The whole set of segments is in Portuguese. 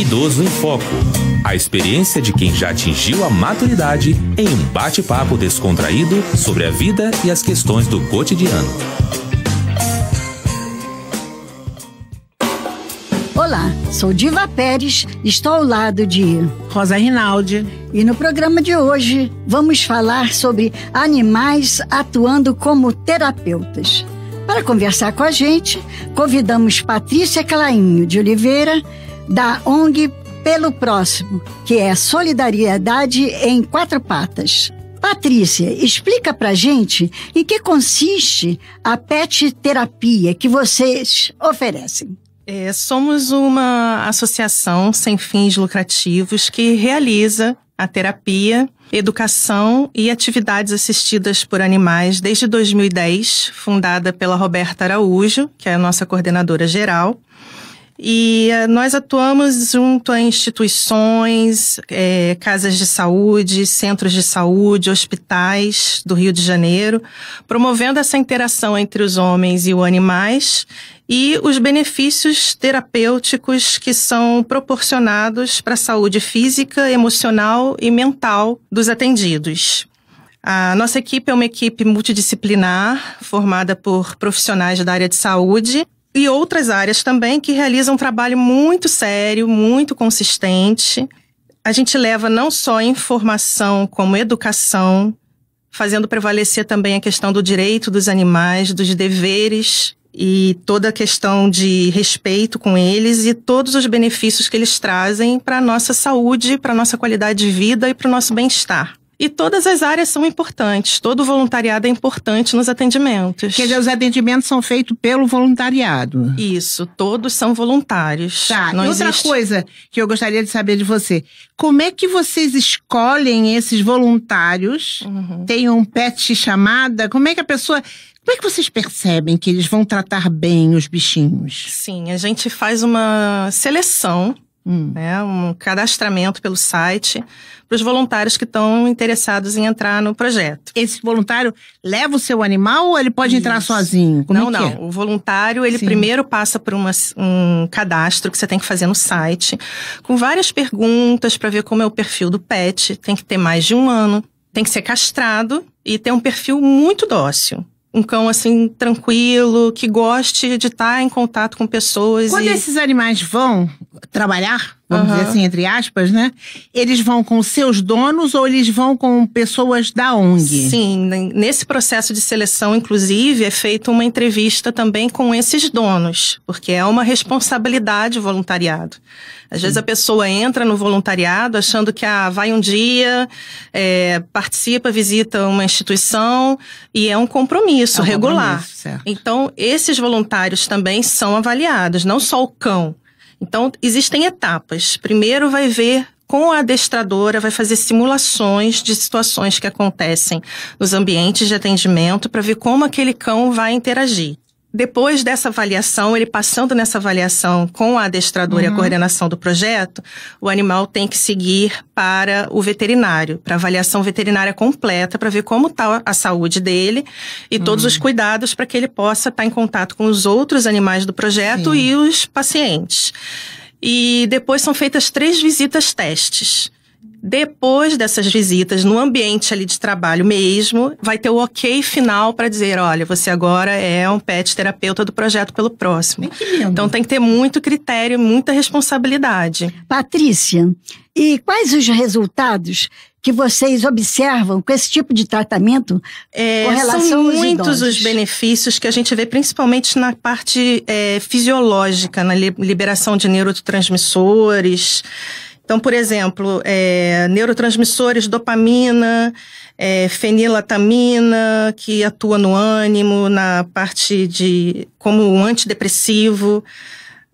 Idoso em Foco. A experiência de quem já atingiu a maturidade em um bate-papo descontraído sobre a vida e as questões do cotidiano. Olá, sou Diva Pérez, estou ao lado de Rosa Rinaldi. E no programa de hoje vamos falar sobre animais atuando como terapeutas. Para conversar com a gente, convidamos Patrícia Clainho de Oliveira, da ONG Pelo Próximo, que é Solidariedade em Quatro Patas. Patrícia, explica pra gente em que consiste a pet terapia que vocês oferecem. É, somos uma associação sem fins lucrativos que realiza a terapia, educação e atividades assistidas por animais desde 2010, fundada pela Roberta Araújo, que é a nossa coordenadora geral. E eh, nós atuamos junto a instituições, é, casas de saúde, centros de saúde, hospitais do Rio de Janeiro, promovendo essa interação entre os homens e os animais e os benefícios terapêuticos que são proporcionados para a saúde física, emocional e mental dos atendidos. A nossa equipe é uma equipe multidisciplinar, formada por profissionais da área de saúde, e outras áreas também que realizam um trabalho muito sério, muito consistente. A gente leva não só informação como educação, fazendo prevalecer também a questão do direito dos animais, dos deveres e toda a questão de respeito com eles e todos os benefícios que eles trazem para a nossa saúde, para a nossa qualidade de vida e para o nosso bem-estar. E todas as áreas são importantes, todo voluntariado é importante nos atendimentos. Quer dizer, os atendimentos são feitos pelo voluntariado. Isso, todos são voluntários. Tá, Não e existe... outra coisa que eu gostaria de saber de você: como é que vocês escolhem esses voluntários? Uhum. Tem um pet chamada? Como é que a pessoa. Como é que vocês percebem que eles vão tratar bem os bichinhos? Sim, a gente faz uma seleção hum. né, um cadastramento pelo site para os voluntários que estão interessados em entrar no projeto. Esse voluntário leva o seu animal ou ele pode Isso. entrar sozinho? Como é não, é não. É? O voluntário ele Sim. primeiro passa por uma, um cadastro que você tem que fazer no site, com várias perguntas para ver como é o perfil do pet. Tem que ter mais de um ano, tem que ser castrado e ter um perfil muito dócil um cão assim tranquilo, que goste de estar em contato com pessoas. Quando e... esses animais vão trabalhar, vamos uhum. dizer assim, entre aspas, né? Eles vão com seus donos ou eles vão com pessoas da ONG? Sim, nesse processo de seleção, inclusive, é feita uma entrevista também com esses donos, porque é uma responsabilidade o voluntariado. Às vezes a pessoa entra no voluntariado achando que ah, vai um dia, é, participa, visita uma instituição e é um compromisso é um regular. Compromisso, então, esses voluntários também são avaliados, não só o cão. Então, existem etapas. Primeiro vai ver com a adestradora, vai fazer simulações de situações que acontecem nos ambientes de atendimento para ver como aquele cão vai interagir depois dessa avaliação, ele passando nessa avaliação com a adestradora uhum. e a uhum. coordenação do projeto, o animal tem que seguir para o veterinário, para avaliação veterinária completa, para ver como está a saúde dele e uhum. todos os uhum. cuidados para que ele possa estar tá em contato com os outros animais do projeto Sim. e os pacientes. E depois são feitas três visitas testes. Depois dessas visitas, no ambiente ali de trabalho mesmo, vai ter o ok final para dizer: olha, você agora é um pet terapeuta do projeto pelo próximo. Então tem que ter muito critério, muita responsabilidade. Patrícia, e quais os resultados que vocês observam com esse tipo de tratamento é, com relação são aos muitos idosos. os benefícios que a gente vê principalmente na parte é, fisiológica, na liberação de neurotransmissores, então, por exemplo, é, neurotransmissores dopamina, é, fenilatamina, que atua no ânimo, na parte de como um antidepressivo,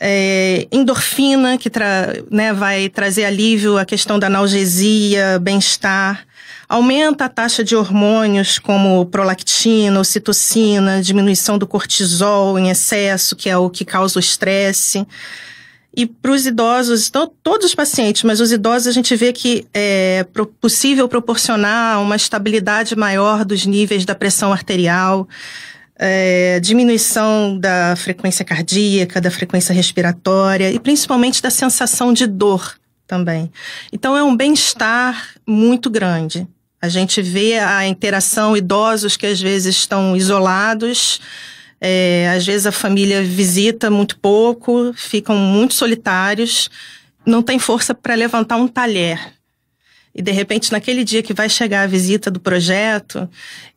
é, endorfina, que tra, né, vai trazer alívio à questão da analgesia, bem-estar. Aumenta a taxa de hormônios como prolactina, ocitocina, diminuição do cortisol em excesso, que é o que causa o estresse. E para os idosos, não todos os pacientes, mas os idosos a gente vê que é possível proporcionar uma estabilidade maior dos níveis da pressão arterial, é, diminuição da frequência cardíaca, da frequência respiratória e principalmente da sensação de dor também. Então é um bem-estar muito grande. A gente vê a interação idosos que às vezes estão isolados é, às vezes a família visita muito pouco, ficam muito solitários, não tem força para levantar um talher. E de repente, naquele dia que vai chegar a visita do projeto,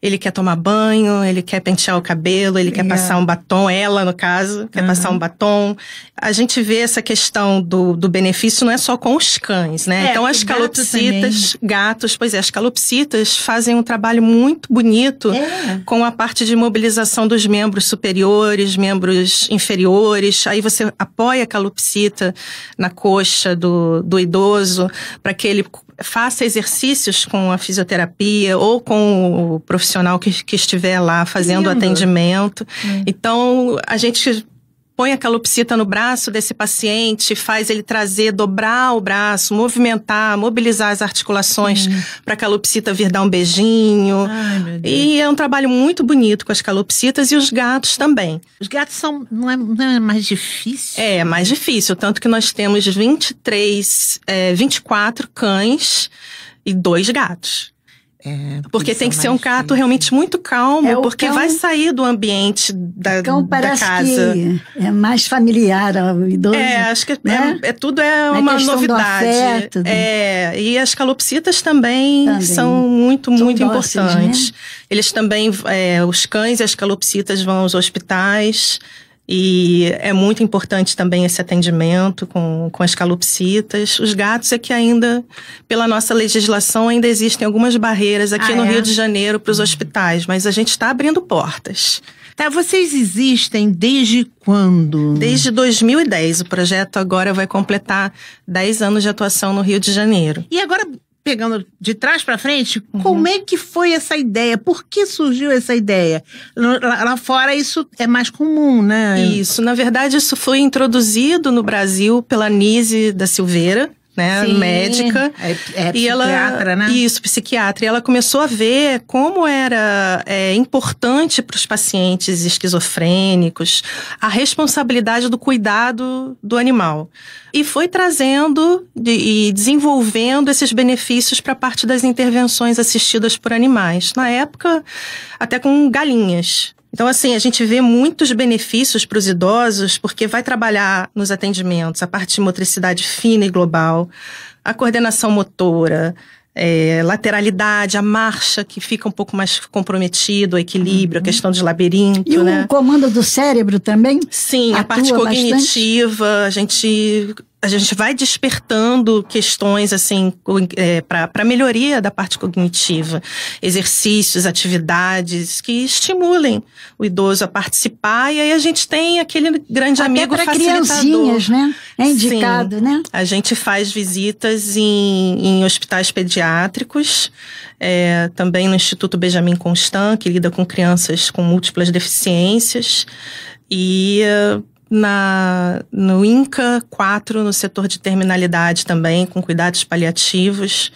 ele quer tomar banho, ele quer pentear o cabelo, ele quer passar um batom, ela, no caso, quer uhum. passar um batom. A gente vê essa questão do, do benefício não é só com os cães, né? É, então, as calopsitas, gato gatos, pois é, as calopsitas fazem um trabalho muito bonito é. com a parte de mobilização dos membros superiores, membros inferiores. Aí você apoia a calopsita na coxa do, do idoso para que ele faça exercícios com a fisioterapia ou com o profissional que, que estiver lá fazendo o atendimento. Hum. Então, a gente põe a calopsita no braço desse paciente, faz ele trazer, dobrar o braço, movimentar, mobilizar as articulações uhum. para a calopsita vir dar um beijinho. Ai, e é um trabalho muito bonito com as calopsitas e os gatos também. Os gatos são não é, não é mais difícil? É, mais difícil, tanto que nós temos 23, é, 24 cães e dois gatos. É, porque tem que ser um gato realmente muito calmo, é porque cão, vai sair do ambiente da, cão da casa. Que é mais familiar ao idoso. É, acho que é, né? é, é, tudo é Na uma novidade. Afeto, é, e as calopsitas também, também. são muito, são muito né? importantes. Né? Eles também, é, os cães e as calopsitas vão aos hospitais. E é muito importante também esse atendimento com, com as calopsitas. Os gatos é que ainda, pela nossa legislação, ainda existem algumas barreiras aqui ah, no é? Rio de Janeiro para os uhum. hospitais, mas a gente está abrindo portas. Tá, vocês existem desde quando? Desde 2010. O projeto agora vai completar 10 anos de atuação no Rio de Janeiro. E agora pegando de trás para frente, uhum. como é que foi essa ideia? Por que surgiu essa ideia? Lá, lá, fora isso é mais comum, né? Isso, na verdade, isso foi introduzido no Brasil pela Nise da Silveira, né, Sim, médica. É, é e ela, né? Isso, psiquiatra. E ela começou a ver como era é, importante para os pacientes esquizofrênicos a responsabilidade do cuidado do animal. E foi trazendo de, e desenvolvendo esses benefícios para parte das intervenções assistidas por animais. Na época, até com galinhas. Então, assim, a gente vê muitos benefícios para os idosos, porque vai trabalhar nos atendimentos a parte de motricidade fina e global, a coordenação motora, é, lateralidade, a marcha que fica um pouco mais comprometido, o equilíbrio, uhum. a questão de labirinto. E né? o comando do cérebro também? Sim, a parte cognitiva, bastante? a gente a gente vai despertando questões assim é, para melhoria da parte cognitiva, exercícios, atividades que estimulem o idoso a participar e aí a gente tem aquele grande Até amigo crianças, né? É indicado, Sim, né? A gente faz visitas em, em hospitais pediátricos, é, também no Instituto Benjamin Constant que lida com crianças com múltiplas deficiências e uh, na, no INCA 4, no setor de terminalidade também, com cuidados paliativos.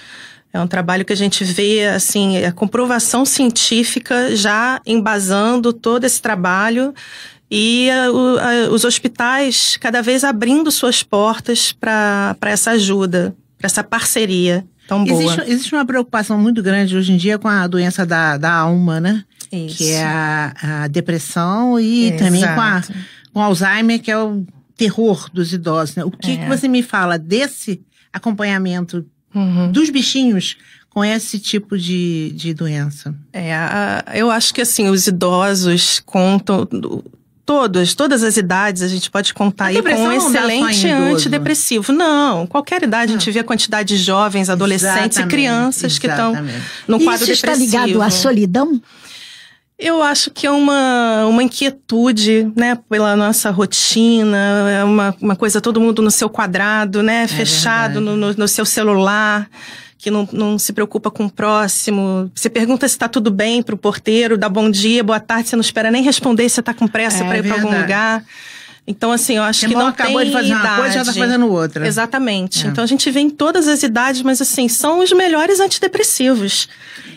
É um trabalho que a gente vê, assim, a comprovação científica já embasando todo esse trabalho e os hospitais cada vez abrindo suas portas para essa ajuda, para essa parceria tão boa. Existe, existe, uma preocupação muito grande hoje em dia com a doença da, da alma, né? Isso. Que é a, a depressão e também com a com Alzheimer, que é o terror dos idosos. Né? O que, é. que você me fala desse acompanhamento uhum. dos bichinhos com esse tipo de, de doença? É, a, eu acho que assim, os idosos contam todas, todas as idades, a gente pode contar aí com um excelente antidepressivo. Não, qualquer idade, ah. a gente vê a quantidade de jovens, adolescentes exatamente, e crianças exatamente. que estão no quadro Isso depressivo. Isso está ligado à solidão? Eu acho que é uma, uma inquietude, né, pela nossa rotina, é uma, uma coisa todo mundo no seu quadrado, né, é fechado no, no, no, seu celular, que não, não se preocupa com o próximo. Você pergunta se está tudo bem para o porteiro, dá bom dia, boa tarde, você não espera nem responder se está com pressa é, para ir para algum lugar. Então, assim, eu acho que não acabou de fazer uma idade. coisa, já tá fazendo outra. Exatamente. É. Então, a gente vê em todas as idades, mas assim, são os melhores antidepressivos.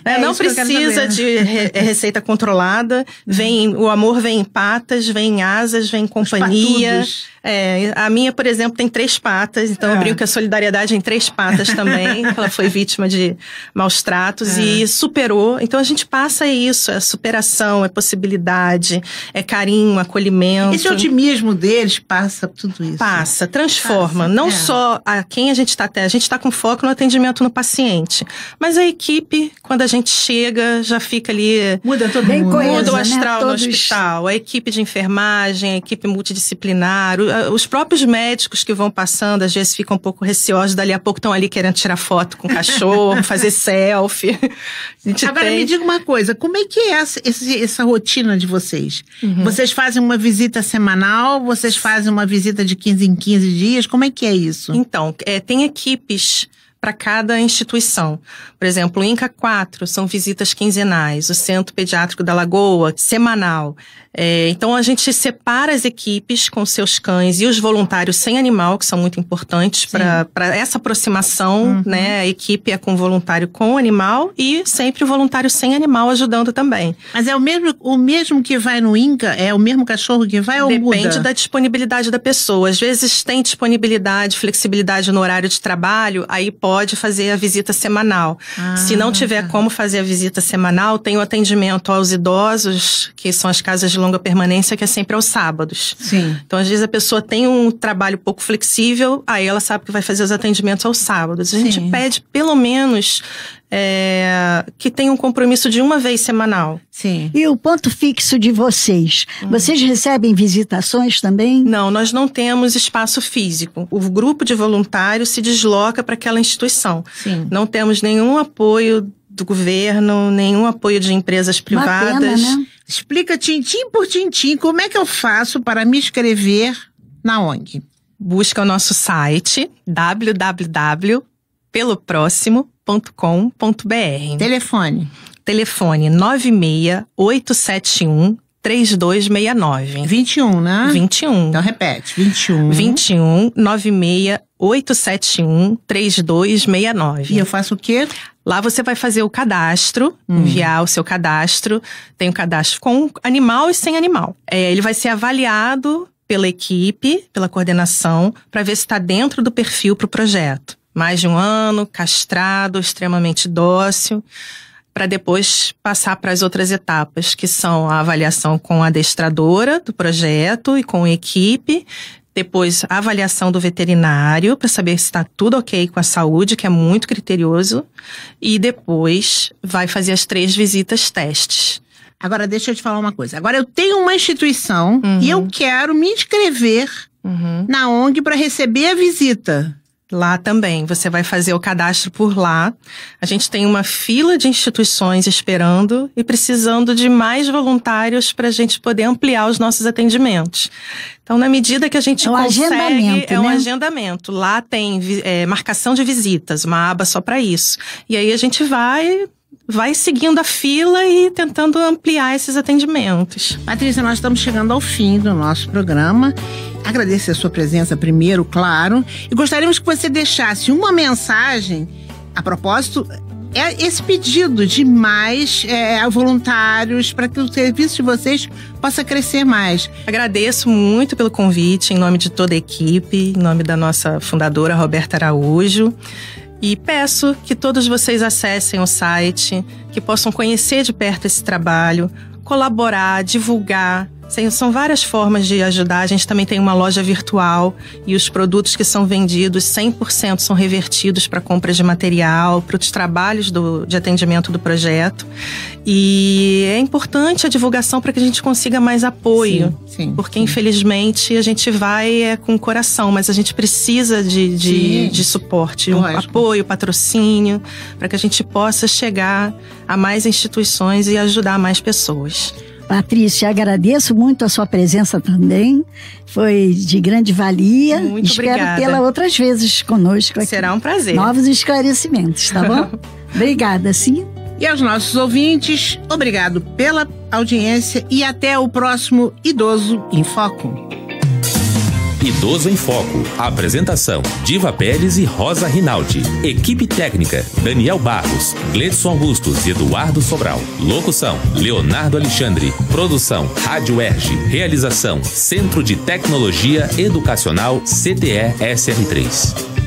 É, né? não precisa de re eh, receita controlada. Vem, o amor vem em patas, vem em asas, vem em companhia. É, a minha, por exemplo, tem três patas, então é. eu brinco que a solidariedade é em três patas também. ela foi vítima de maus tratos é. e superou. Então a gente passa isso: é superação, é possibilidade, é carinho, acolhimento. Esse é otimismo deles passa tudo isso. Passa, transforma. Passa, é. não é. só a quem a gente está até. A gente está com foco no atendimento no paciente. Mas a equipe, quando a gente chega, já fica ali. Muda tudo Bem Coisa, muda o né? astral né? no hospital. A equipe de enfermagem, a equipe multidisciplinar, os próprios médicos que vão passando, às vezes ficam um pouco receosos, dali a pouco estão ali querendo tirar foto com o cachorro, fazer selfie. Agora tem... me diga uma coisa, como é que é essa, essa rotina de vocês? Uhum. Vocês fazem uma visita semanal? vocês fazem uma visita de 15 em 15 dias? Como é que é isso? Então, é, tem equipes para cada instituição. Por exemplo, o INCA 4 são visitas quinzenais, o Centro Pediátrico da Lagoa, semanal. É, então, a gente separa as equipes com seus cães e os voluntários sem animal, que são muito importantes para essa aproximação, uhum. né? A equipe é com voluntário com animal e sempre o voluntário sem animal ajudando também. Mas é o mesmo, o mesmo que vai no INCA? É o mesmo cachorro que vai ou Depende muda? Depende da disponibilidade da pessoa. Às vezes tem disponibilidade, flexibilidade no horário de trabalho, aí pode pode fazer a visita semanal. Ah, Se não tiver tá. como fazer a visita semanal, tem o atendimento aos idosos, que são as casas de longa permanência, que é sempre aos sábados. Sim. Então, às vezes a pessoa tem um trabalho pouco flexível, aí ela sabe que vai fazer os atendimentos aos sábados. A gente Sim. pede pelo menos é, que tem um compromisso de uma vez semanal. Sim. E o ponto fixo de vocês? Hum. Vocês recebem visitações também? Não, nós não temos espaço físico. O grupo de voluntários se desloca para aquela instituição. Sim. Não temos nenhum apoio do governo, nenhum apoio de empresas privadas. Uma pena, né? Explica tintim por tintim como é que eu faço para me inscrever na ONG. Busca o nosso site www.peloproximo.com www.cultura.com.br. Telefone. Telefone 96871 3269. 21, né? 21. Então repete, 21. 21 96 3269. E eu faço o quê? Lá você vai fazer o cadastro, hum. enviar o seu cadastro. Tem o um cadastro com animal e sem animal. É, ele vai ser avaliado pela equipe, pela coordenação, para ver se está dentro do perfil para o projeto mais de um ano, castrado, extremamente dócil, para depois passar para as outras etapas, que são a avaliação com a adestradora do projeto e com a equipe, depois a avaliação do veterinário para saber se está tudo ok com a saúde, que é muito criterioso, e depois vai fazer as três visitas testes. Agora deixa eu te falar uma coisa. Agora eu tenho uma instituição uhum. e eu uhum. quero me inscrever uhum. na ONG para receber a visita. Lá também, você vai fazer o cadastro por lá. A gente tem uma fila de instituições esperando e precisando de mais voluntários para a gente poder ampliar os nossos atendimentos. Então, na medida que a gente é um consegue, agendamento, é um né? agendamento. Lá tem é, marcação de visitas, uma aba só para isso. E aí a gente vai vai seguindo a fila e tentando ampliar esses atendimentos. Patrícia, nós estamos chegando ao fim do nosso programa. Agradecer a sua presença primeiro, claro, e gostaríamos que você deixasse uma mensagem a propósito é esse pedido de mais é, é voluntários para que o serviço de vocês possa crescer mais. Agradeço muito pelo convite, em nome de toda a equipe, em nome da nossa fundadora Roberta Araújo. E peço que todos vocês acessem o site, que possam conhecer de perto esse trabalho, colaborar, divulgar Sim, são várias formas de ajudar. A gente também tem uma loja virtual e os produtos que são vendidos 100% são revertidos para compras de material, para os trabalhos do, de atendimento do projeto. E é importante a divulgação para que a gente consiga mais apoio. Sim, sim, porque, sim. infelizmente, a gente vai é, com o coração, mas a gente precisa de, de, de suporte, um apoio, patrocínio, para que a gente possa chegar a mais instituições e ajudar mais pessoas. Patrícia, agradeço muito a sua presença também. Foi de grande valia. Muito Espero obrigada. tê-la outras vezes conosco aqui. Será um prazer. Novos esclarecimentos, tá bom? obrigada, sim. E aos nossos ouvintes, obrigado pela audiência e até o próximo Idoso em Foco. Idoso em Foco. Apresentação: Diva Pérez e Rosa Rinaldi. Equipe técnica: Daniel Barros, Gledson Augustos e Eduardo Sobral. Locução: Leonardo Alexandre. Produção: Rádio Erge. Realização: Centro de Tecnologia Educacional CTE SR3.